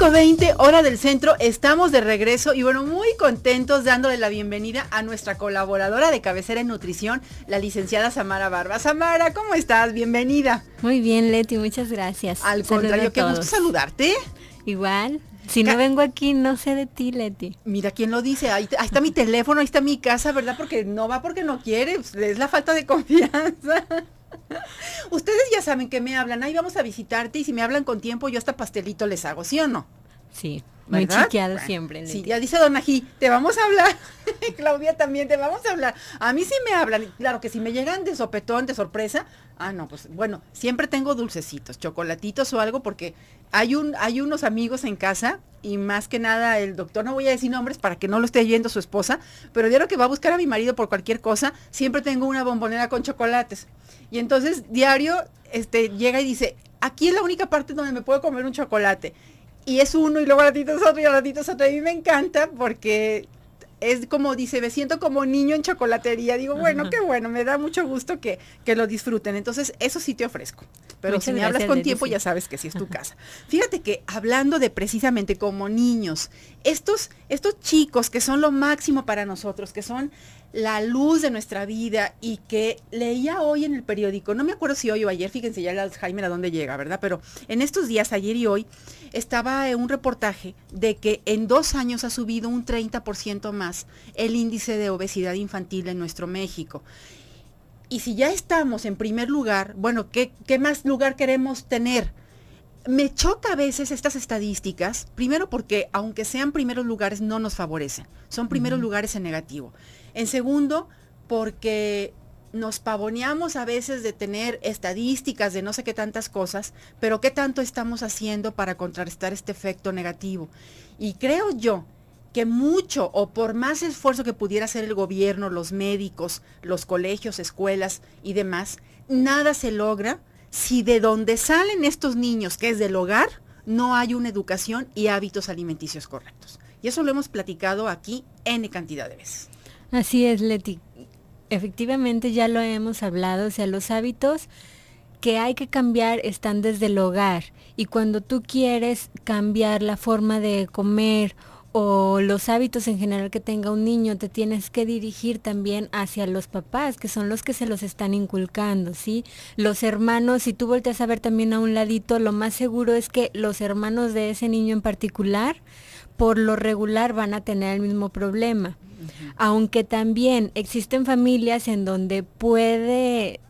5.20 hora del centro, estamos de regreso y bueno, muy contentos dándole la bienvenida a nuestra colaboradora de cabecera en nutrición, la licenciada Samara Barba. Samara, ¿cómo estás? Bienvenida. Muy bien, Leti, muchas gracias. Al contrario, qué gusto saludarte. Igual. Si no vengo aquí, no sé de ti, Leti. Mira quién lo dice. Ahí, ahí, está mi teléfono, ahí está mi casa, ¿verdad? Porque no va porque no quiere. Pues, es la falta de confianza. Ustedes ya saben que me hablan, ahí vamos a visitarte y si me hablan con tiempo yo hasta pastelito les hago, ¿sí o no? Sí, muy siempre. Sí, ya dice Don Ají, te vamos a hablar. Claudia también, te vamos a hablar. A mí sí me hablan, claro que si me llegan de sopetón, de sorpresa, ah, no, pues bueno, siempre tengo dulcecitos, chocolatitos o algo, porque hay, un, hay unos amigos en casa y más que nada el doctor, no voy a decir nombres para que no lo esté yendo su esposa, pero diario que va a buscar a mi marido por cualquier cosa, siempre tengo una bombonera con chocolates. Y entonces diario este, llega y dice, aquí es la única parte donde me puedo comer un chocolate y es uno y luego ratito es otro y ratito es otro. Y me encanta porque es como dice, me siento como niño en chocolatería. Digo, bueno, qué bueno, me da mucho gusto que, lo disfruten. Entonces, eso sí te ofrezco. Pero si me hablas con tiempo, ya sabes que sí es tu casa. Fíjate que hablando de precisamente como niños, estos, estos chicos que son lo máximo para nosotros, que son la luz de nuestra vida y que leía hoy en el periódico, no me acuerdo si hoy o ayer, fíjense ya el Alzheimer a dónde llega, ¿verdad? Pero en estos días, ayer y hoy, estaba un reportaje de que en dos años ha subido un 30% más el índice de obesidad infantil en nuestro México. Y si ya estamos en primer lugar, bueno, ¿qué, qué más lugar queremos tener? me choca a veces estas estadísticas, primero porque aunque sean primeros lugares no nos favorecen, son primeros lugares en negativo. En segundo, porque nos pavoneamos a veces de tener estadísticas de no sé qué tantas cosas, pero qué tanto estamos haciendo para contrarrestar este efecto negativo. Y creo yo que mucho o por más esfuerzo que pudiera hacer el gobierno, los médicos, los colegios, escuelas y demás, nada se logra si de donde salen estos niños, que es del hogar, no hay una educación y hábitos alimenticios correctos. Y eso lo hemos platicado aquí N cantidad de veces. Así es, Leti. Efectivamente ya lo hemos hablado, o sea, los hábitos que hay que cambiar están desde el hogar y cuando tú quieres cambiar la forma de comer o los hábitos en general que tenga un niño, te tienes que dirigir también hacia los papás, que son los que se los están inculcando, ¿sí? Los hermanos, si tú volteas a ver también a un ladito, lo más seguro es que los hermanos de ese niño en particular, por lo regular, van a tener el mismo problema. Aunque también existen familias en donde puede,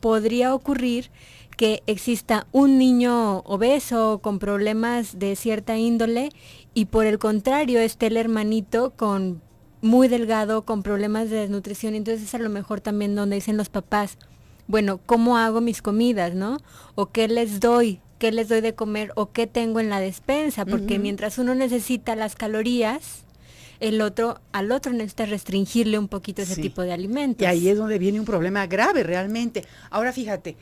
podría ocurrir que exista un niño obeso con problemas de cierta índole y por el contrario está el hermanito con muy delgado, con problemas de desnutrición, entonces es a lo mejor también donde dicen los papás, bueno, ¿cómo hago mis comidas, no? ¿O qué les doy? ¿Qué les doy de comer? ¿O qué tengo en la despensa? Porque mientras uno necesita las calorías, el otro, al otro necesita restringirle un poquito ese tipo de alimentos. Y ahí es donde viene un problema grave realmente. Ahora fíjate,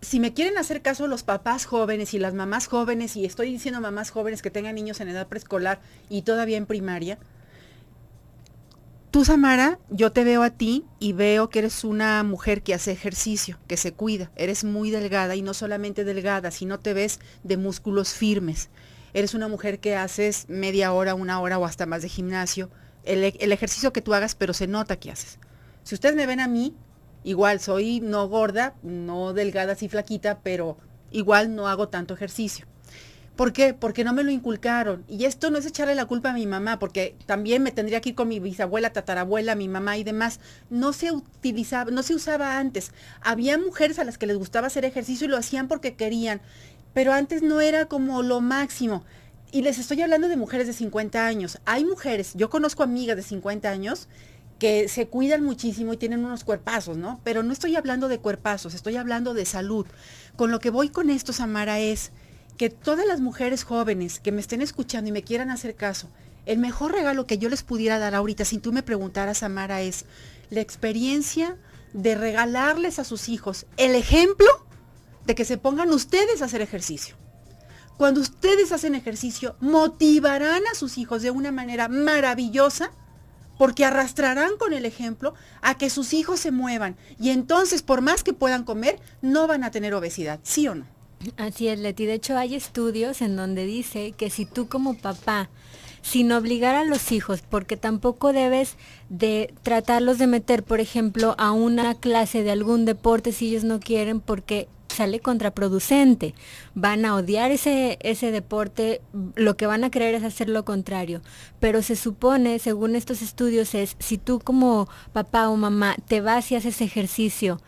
si me quieren hacer caso los papás jóvenes y las mamás jóvenes, y estoy diciendo mamás jóvenes que tengan niños en edad preescolar y todavía en primaria, tú Samara, yo te veo a ti y veo que eres una mujer que hace ejercicio, que se cuida, eres muy delgada y no solamente delgada, sino te ves de músculos firmes. Eres una mujer que haces media hora, una hora o hasta más de gimnasio. El, el ejercicio que tú hagas, pero se nota que haces. Si ustedes me ven a mí, Igual soy no gorda, no delgada, así flaquita, pero igual no hago tanto ejercicio. ¿Por qué? Porque no me lo inculcaron. Y esto no es echarle la culpa a mi mamá, porque también me tendría que ir con mi bisabuela, tatarabuela, mi mamá y demás. No se utilizaba, no se usaba antes. Había mujeres a las que les gustaba hacer ejercicio y lo hacían porque querían, pero antes no era como lo máximo. Y les estoy hablando de mujeres de 50 años. Hay mujeres, yo conozco amigas de 50 años que se cuidan muchísimo y tienen unos cuerpazos, ¿no? Pero no estoy hablando de cuerpazos, estoy hablando de salud. Con lo que voy con esto, Samara, es que todas las mujeres jóvenes que me estén escuchando y me quieran hacer caso, el mejor regalo que yo les pudiera dar ahorita, si tú me preguntaras, Samara, es la experiencia de regalarles a sus hijos el ejemplo de que se pongan ustedes a hacer ejercicio. Cuando ustedes hacen ejercicio, motivarán a sus hijos de una manera maravillosa porque arrastrarán con el ejemplo a que sus hijos se muevan y entonces por más que puedan comer, no van a tener obesidad, ¿sí o no? Así es, Leti. De hecho, hay estudios en donde dice que si tú como papá sin obligar a los hijos, porque tampoco debes de tratarlos de meter, por ejemplo, a una clase de algún deporte si ellos no quieren, porque sale contraproducente. Van a odiar ese, ese deporte, lo que van a creer es hacer lo contrario. Pero se supone, según estos estudios, es si tú como papá o mamá te vas y haces ejercicio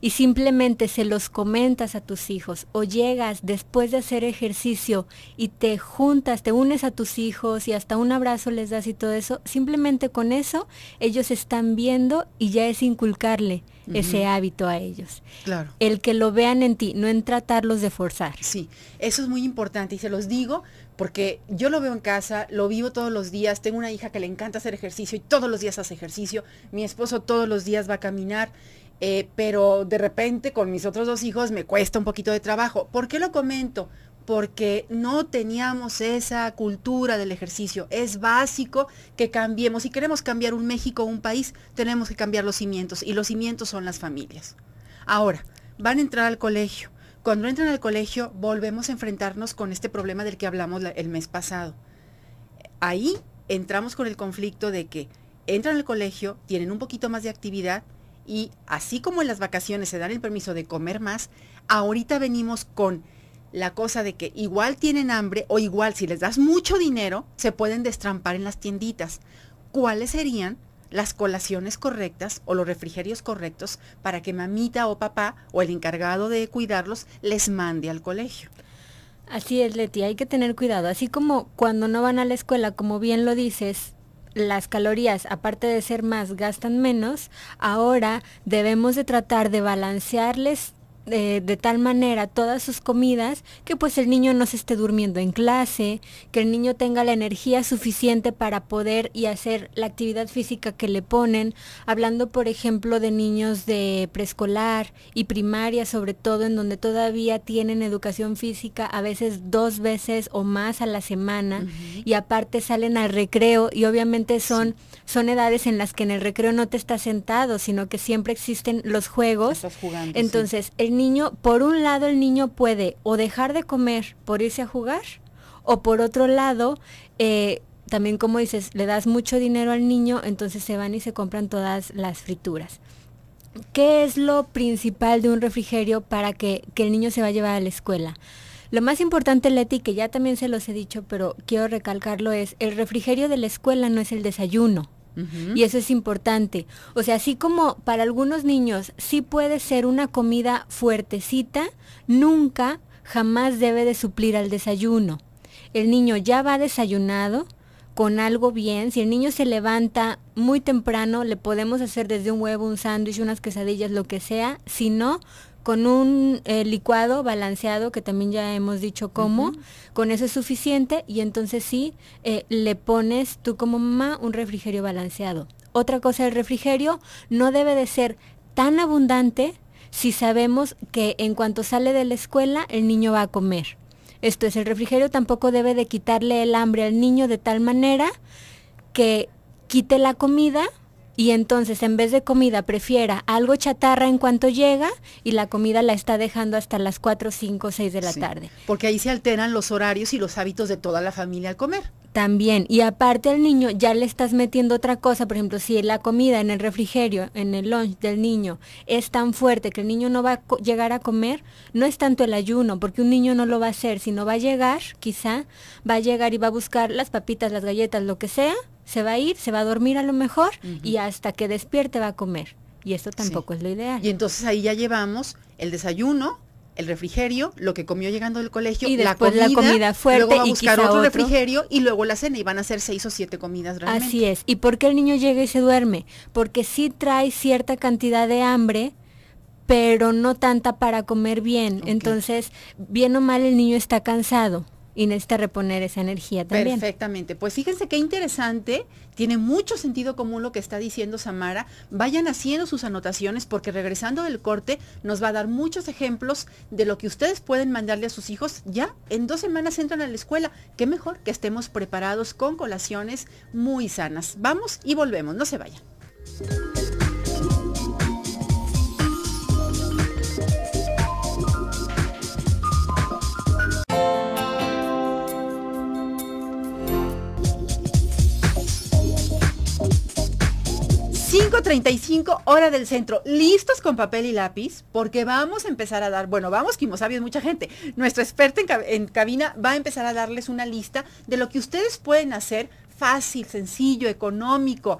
y simplemente se los comentas a tus hijos o llegas después de hacer ejercicio y te juntas, te unes a tus hijos y hasta un abrazo les das y todo eso, simplemente con eso ellos están viendo y ya es inculcarle ese hábito a ellos. Claro. El que lo vean en ti, no en tratarlos de forzar. Sí, eso es muy importante y se los digo porque yo lo veo en casa, lo vivo todos los días, tengo una hija que le encanta hacer ejercicio y todos los días hace ejercicio, mi esposo todos los días va a caminar. Eh, pero de repente con mis otros dos hijos me cuesta un poquito de trabajo. ¿Por qué lo comento? porque no teníamos esa cultura del ejercicio. Es básico que cambiemos. Si queremos cambiar un México o un país, tenemos que cambiar los cimientos y los cimientos son las familias. Ahora, van a entrar al colegio. Cuando entran al colegio, volvemos a enfrentarnos con este problema del que hablamos el mes pasado. Ahí entramos con el conflicto de que entran al colegio, tienen un poquito más de actividad, y así como en las vacaciones se dan el permiso de comer más, ahorita venimos con la cosa de que igual tienen hambre o igual si les das mucho dinero, se pueden destrampar en las tienditas. ¿Cuáles serían las colaciones correctas o los refrigerios correctos para que mamita o papá o el encargado de cuidarlos les mande al colegio? Así es, Leti, hay que tener cuidado. Así como cuando no van a la escuela, como bien lo dices, las calorías, aparte de ser más, gastan menos, ahora debemos de tratar de balancearles de, tal manera todas sus comidas que pues el niño no se esté durmiendo en clase, que el niño tenga la energía suficiente para poder y hacer la actividad física que le ponen, hablando por ejemplo de niños de preescolar y primaria sobre todo en donde todavía tienen educación física a veces dos veces o más a la semana y aparte salen al recreo y obviamente son, son edades en las que en el recreo no te estás sentado, sino que siempre existen los juegos. Entonces, niño, por un lado el niño puede o dejar de comer por irse a jugar, o por otro lado, eh, también como dices, le das mucho dinero al niño, entonces se van y se compran todas las frituras. ¿Qué es lo principal de un refrigerio para que, que el niño se va a llevar a la escuela? Lo más importante, Leti, que ya también se los he dicho, pero quiero recalcarlo, es el refrigerio de la escuela no es el desayuno. Y eso es importante. O sea, así como para algunos niños sí puede ser una comida fuertecita, nunca, jamás debe de suplir al desayuno. El niño ya va desayunado con algo bien. Si el niño se levanta muy temprano, le podemos hacer desde un huevo, un sándwich, unas quesadillas, lo que sea. Si no, con un eh, licuado balanceado, que también ya hemos dicho cómo, con eso es suficiente y entonces sí, eh, le pones tú como mamá un refrigerio balanceado. Otra cosa, el refrigerio no debe de ser tan abundante si sabemos que en cuanto sale de la escuela el niño va a comer. Esto es, el refrigerio tampoco debe de quitarle el hambre al niño de tal manera que quite la comida y entonces en vez de comida prefiera algo chatarra en cuanto llega y la comida la está dejando hasta las 4, 5, 6 de la tarde. Porque ahí se alteran los horarios y los hábitos de toda la familia al comer. También, y aparte al niño ya le estás metiendo otra cosa, por ejemplo, si la comida en el refrigerio, en el lunch del niño es tan fuerte que el niño no va a llegar a comer, no es tanto el ayuno, porque un niño no lo va a hacer, sino va a llegar, quizá, va a llegar y va a buscar las papitas, las galletas, lo que sea, se va a ir, se va a dormir a lo mejor y hasta que despierte va a comer. Y eso tampoco es lo ideal. Y entonces ahí ya llevamos el desayuno, el refrigerio, lo que comió llegando del colegio, y la comida, fuerte, luego a y otro, refrigerio y luego la cena y van a ser seis o siete comidas realmente. Así es. ¿Y por qué el niño llega y se duerme? Porque sí trae cierta cantidad de hambre, pero no tanta para comer bien. Entonces, bien o mal el niño está cansado y necesita reponer esa energía también. Perfectamente. Pues fíjense qué interesante, tiene mucho sentido común lo que está diciendo Samara. Vayan haciendo sus anotaciones porque regresando del corte nos va a dar muchos ejemplos de lo que ustedes pueden mandarle a sus hijos. Ya en dos semanas entran a la escuela. Qué mejor que estemos preparados con colaciones muy sanas. Vamos y volvemos, no se vayan. 5.35 hora del centro. ¿Listos con papel y lápiz? Porque vamos a empezar a dar, bueno, vamos, Quimosabios, es mucha gente. Nuestro experto en cabina va a empezar a darles una lista de lo que ustedes pueden hacer fácil, sencillo, económico,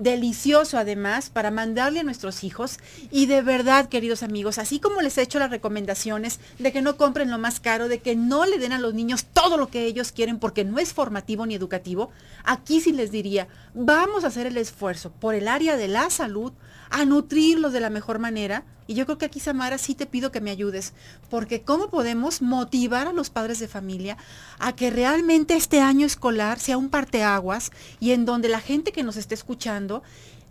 delicioso además para mandarle a nuestros hijos y de verdad, queridos amigos, así como les he hecho las recomendaciones de que no compren lo más caro, de que no le den a los niños todo lo que ellos quieren porque no es formativo ni educativo, aquí sí les diría, vamos a hacer el esfuerzo por el área de la salud, a nutrirlos de la mejor manera. Y yo creo que aquí, Samara, sí te pido que me ayudes, porque ¿cómo podemos motivar a los padres de familia a que realmente este año escolar sea un parteaguas y en donde la gente que nos esté escuchando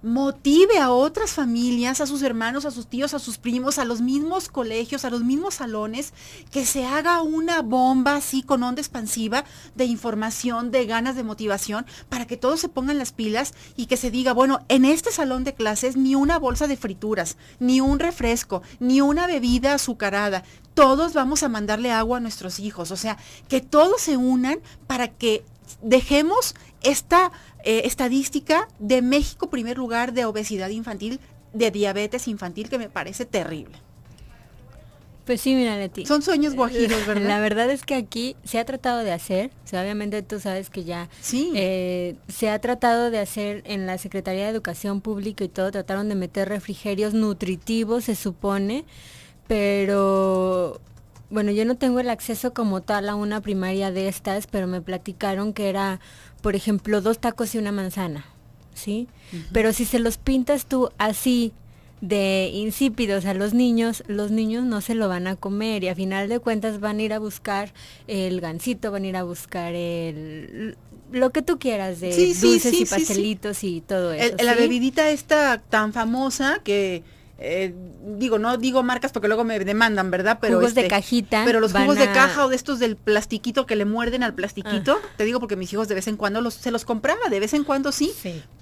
motive a otras familias, a sus hermanos, a sus tíos, a sus primos, a los mismos colegios, a los mismos salones, que se haga una bomba así con onda expansiva de información, de ganas de motivación, para que todos se pongan las pilas y que se diga, bueno, en este salón de clases ni una bolsa de frituras, ni un refresco, ni una bebida azucarada, todos vamos a mandarle agua a nuestros hijos, o sea, que todos se unan para que dejemos esta eh, estadística de México, primer lugar de obesidad infantil, de diabetes infantil, que me parece terrible. Pues sí, mira, Leti. Son sueños guajiros, ¿verdad? La verdad es que aquí se ha tratado de hacer, obviamente tú sabes que ya sí. Eh, se ha tratado de hacer en la Secretaría de Educación Pública y todo, trataron de meter refrigerios nutritivos, se supone, pero bueno, yo no tengo el acceso como tal a una primaria de estas, pero me platicaron que era, por ejemplo, dos tacos y una manzana, ¿sí? Pero si se los pintas tú así de insípidos a los niños, los niños no se lo van a comer y a final de cuentas van a ir a buscar el gansito, van a ir a buscar el lo que tú quieras de dulces y pastelitos y todo eso. la bebidita está tan famosa que eh, digo, no digo marcas porque luego me demandan, ¿verdad? Pero jugos de este, cajita. Pero los jugos de caja o de estos del plastiquito que le muerden al plastiquito, ah. te digo porque mis hijos de vez en cuando los, se los compraba, de vez en cuando sí.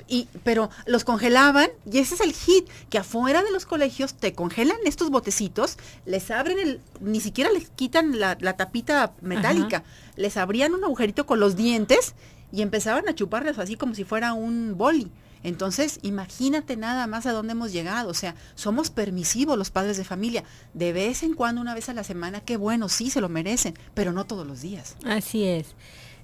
Y, pero los congelaban y ese es el hit, que afuera de los colegios te congelan estos botecitos, les abren el, ni siquiera les quitan la, tapita metálica, les abrían un agujerito con los dientes y empezaban a chuparles así como si fuera un boli. Entonces, imagínate nada más a dónde hemos llegado. O sea, somos permisivos los padres de familia. De vez en cuando, una vez a la semana, qué bueno, sí, se lo merecen, pero no todos los días. Así es.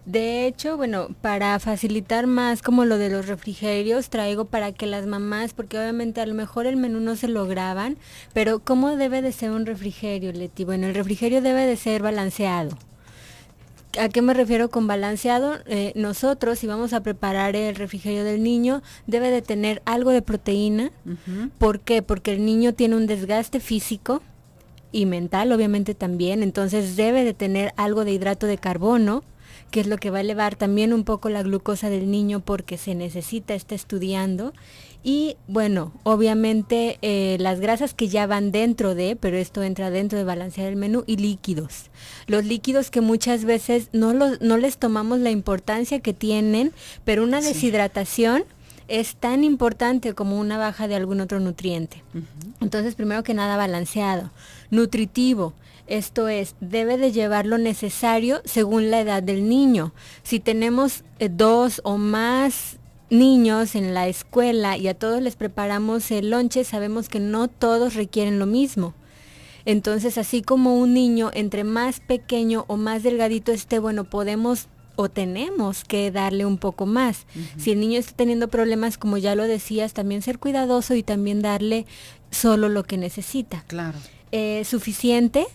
De hecho, bueno, para facilitar más como lo de los refrigerios, traigo para que las mamás, porque obviamente a lo mejor el menú no se lo graban, pero ¿cómo debe de ser un refrigerio, Leti? Bueno, el refrigerio debe de ser balanceado. ¿A qué me refiero con balanceado? Eh, nosotros, si vamos a preparar el refrigerio del niño, debe de tener algo de proteína. ¿Por qué? Porque el niño tiene un desgaste físico y mental, obviamente también. Entonces debe de tener algo de hidrato de carbono, que es lo que va a elevar también un poco la glucosa del niño porque se necesita, está estudiando. Y bueno, obviamente eh, las grasas que ya van dentro de, pero esto entra dentro de balancear el menú, y líquidos. Los líquidos que muchas veces no, los, no les tomamos la importancia que tienen, pero una deshidratación es tan importante como una baja de algún otro nutriente. Entonces, primero que nada, balanceado, nutritivo. Esto es, debe de llevar lo necesario según la edad del niño. Si tenemos eh, dos o más niños en la escuela y a todos les preparamos el lonche, sabemos que no todos requieren lo mismo. Entonces, así como un niño, entre más pequeño o más delgadito esté, bueno, podemos o tenemos que darle un poco más. Si el niño está teniendo problemas, como ya lo decías, también ser cuidadoso y también darle solo lo que necesita. Claro. Eh, suficiente,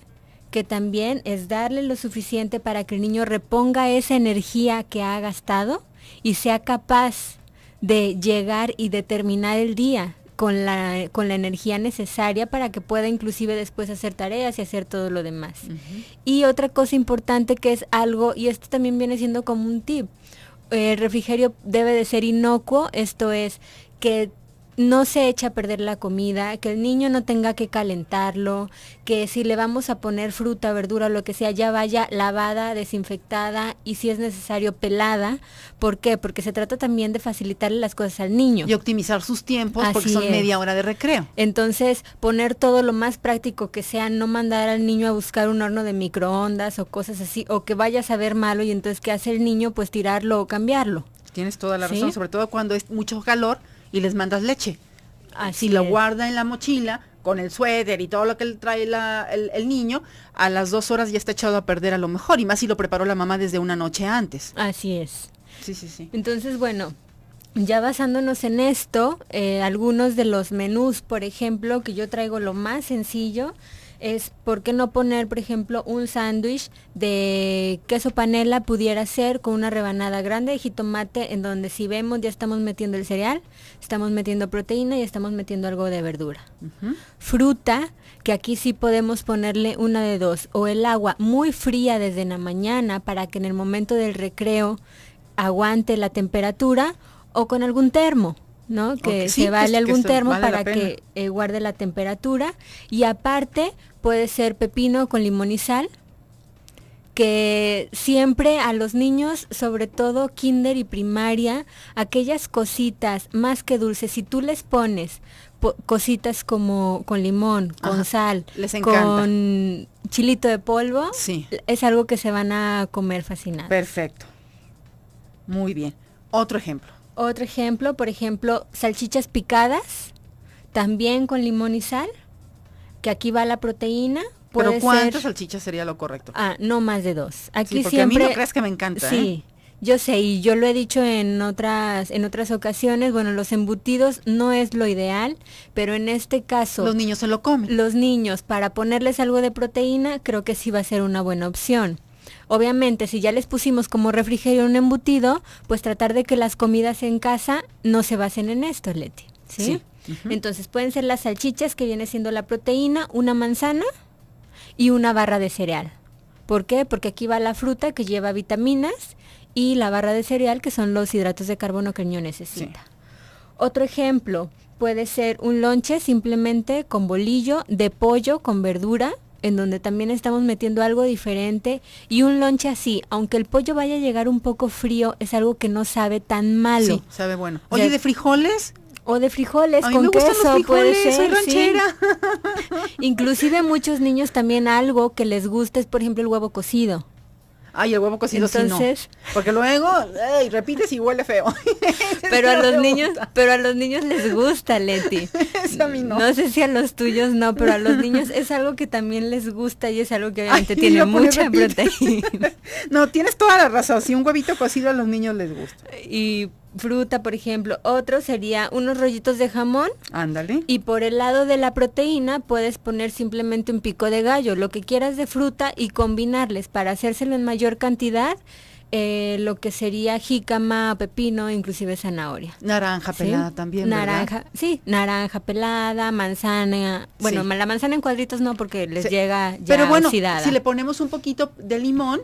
que también es darle lo suficiente para que el niño reponga esa energía que ha gastado y sea capaz de llegar y determinar terminar el día con la, con la energía necesaria para que pueda inclusive después hacer tareas y hacer todo lo demás. Y otra cosa importante que es algo, y esto también viene siendo como un tip, eh, el refrigerio debe de ser inocuo, esto es que no se echa a perder la comida, que el niño no tenga que calentarlo, que si le vamos a poner fruta, verdura, lo que sea, ya vaya lavada, desinfectada y si es necesario pelada. ¿Por qué? Porque se trata también de facilitarle las cosas al niño. Y optimizar sus tiempos porque son media hora de recreo. Entonces, poner todo lo más práctico que sea, no mandar al niño a buscar un horno de microondas o cosas así, o que vaya a saber malo y entonces, ¿qué hace el niño? Pues tirarlo o cambiarlo. Tienes toda la razón, sobre todo cuando es mucho calor y les mandas leche. Así si lo guarda en la mochila, con el suéter y todo lo que trae el, niño, a las dos horas ya está echado a perder a lo mejor, y más si lo preparó la mamá desde una noche antes. Así es. Sí, sí, sí. Entonces, bueno, ya basándonos en esto, eh, algunos de los menús, por ejemplo, que yo traigo lo más sencillo, es por qué no poner, por ejemplo, un sándwich de queso panela pudiera ser con una rebanada grande de jitomate en donde si vemos ya estamos metiendo el cereal, estamos metiendo proteína y estamos metiendo algo de verdura. Fruta, que aquí sí podemos ponerle una de dos, o el agua muy fría desde la mañana para que en el momento del recreo aguante la temperatura o con algún termo. ¿no? Que se vale algún termo para que eh, guarde la temperatura. Y aparte puede ser pepino con limón y sal, que siempre a los niños, sobre todo kinder y primaria, aquellas cositas más que dulces, si tú les pones cositas como con limón, con sal, con chilito de polvo, es algo que se van a comer fascinado. Perfecto. Muy bien. Otro ejemplo. Otro ejemplo, por ejemplo, salchichas picadas, también con limón y sal, que aquí va la proteína. Pero ¿cuántas salchichas sería lo correcto? Ah, no más de dos. Aquí sí, porque a mí no crees que me encanta. Sí. ¿eh? Yo sé, y yo lo he dicho en otras, en otras ocasiones, bueno, los embutidos no es lo ideal, pero en este caso... Los niños se lo comen. Los niños, para ponerles algo de proteína, creo que sí va a ser una buena opción. Obviamente, si ya les pusimos como refrigerio un embutido, pues tratar de que las comidas en casa no se basen en esto, Leti. ¿sí? Entonces pueden ser las salchichas, que viene siendo la proteína, una manzana y una barra de cereal. ¿Por qué? Porque aquí va la fruta que lleva vitaminas y la barra de cereal, que son los hidratos de carbono que el niño necesita. Otro ejemplo puede ser un lonche simplemente con bolillo de pollo con verdura en donde también estamos metiendo algo diferente y un lonche así, aunque el pollo vaya a llegar un poco frío, es algo que no sabe tan malo. Sí, sabe bueno. Oye, ¿de frijoles? O de frijoles con queso, frijoles, Inclusive muchos niños también algo que les gusta es por ejemplo el huevo cocido ay, el huevo cocido Entonces, sí no. Porque luego, repites y huele feo. pero a los niños, pero a los niños les gusta, Leti. a mí no. No sé si a los tuyos no, pero a los niños es algo que también les gusta y es algo que obviamente tiene mucha proteína. no, tienes toda la razón. Si un huevito cocido a los niños les gusta. Y fruta, por ejemplo. Otro sería unos rollitos de jamón. Ándale. Y por el lado de la proteína puedes poner simplemente un pico de gallo, lo que quieras de fruta y combinarles para hacérselo en mayor cantidad. Eh, lo que sería jícama, pepino, inclusive zanahoria. Naranja pelada también. Naranja, sí, naranja pelada, manzana. Bueno, la manzana en cuadritos no porque les llega ya Pero bueno, Si le ponemos un poquito de limón,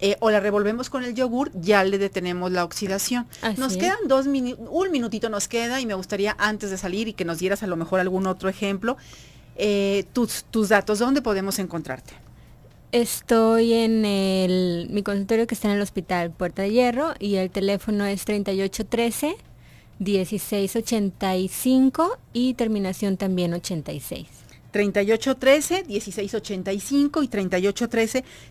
eh, o la revolvemos con el yogur, ya le detenemos la oxidación. nos quedan dos minutos, un minutito nos queda y me gustaría antes de salir y que nos dieras a lo mejor algún otro ejemplo, eh, tus, tus datos, ¿dónde podemos encontrarte? Estoy en el, mi consultorio que está en el hospital Puerta de Hierro y el teléfono es 3813 1685 y terminación también 86. 3813-1685 y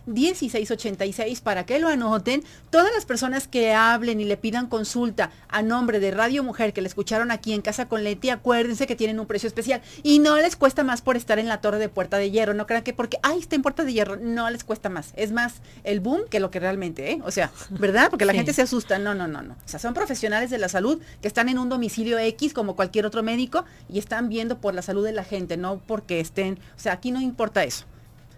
3813-1686 para que lo anoten. Todas las personas que hablen y le pidan consulta a nombre de Radio Mujer que le escucharon aquí en Casa con Leti, acuérdense que tienen un precio especial y no les cuesta más por estar en la torre de Puerta de Hierro. No crean que porque, ahí está en Puerta de Hierro, no les cuesta más. Es más el boom que lo que realmente, ¿eh? O sea, ¿verdad? Porque la gente se asusta. No, no, no, no. O sea, son profesionales de la salud que están en un domicilio X como cualquier otro médico y están viendo por la salud de la gente, no que estén, o sea, aquí no importa eso.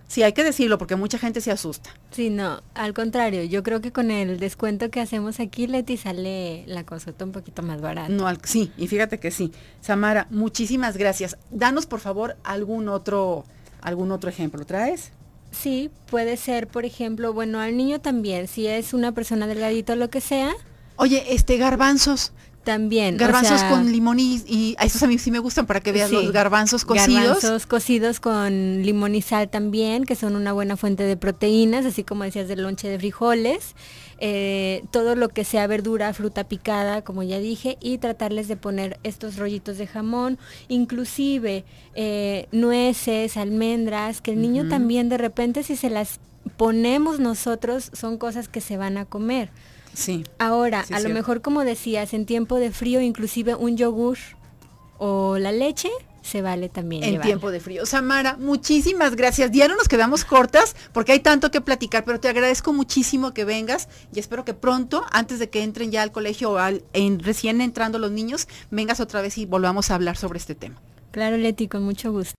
Sí, hay que decirlo porque mucha gente se asusta. Sí, no, al contrario, yo creo que con el descuento que hacemos aquí, Leti, sale la consulta un poquito más barata. No, sí, y fíjate que sí. Samara, muchísimas gracias. Danos, por favor, algún otro, algún otro ejemplo. ¿Traes? Sí, puede ser, por ejemplo, bueno, al niño también, si es una persona delgadito, o lo que sea. Oye, este garbanzos, también. Garbanzos con limón y, a esos a mí sí me gustan para que veas los garbanzos cocidos. Garbanzos cocidos con limón y sal también, que son una buena fuente de proteínas, así como decías del lonche de frijoles. Eh, todo lo que sea verdura, fruta picada, como ya dije, y tratarles de poner estos rollitos de jamón, inclusive eh, nueces, almendras, que el niño también de repente si se las ponemos nosotros son cosas que se van a comer. Ahora, a lo mejor como decías, en tiempo de frío, inclusive un yogur o la leche se vale también. En tiempo de frío. Samara, muchísimas gracias. Ya no nos quedamos cortas porque hay tanto que platicar, pero te agradezco muchísimo que vengas y espero que pronto, antes de que entren ya al colegio o recién entrando los niños, vengas otra vez y volvamos a hablar sobre este tema. Claro, Leti, con mucho gusto.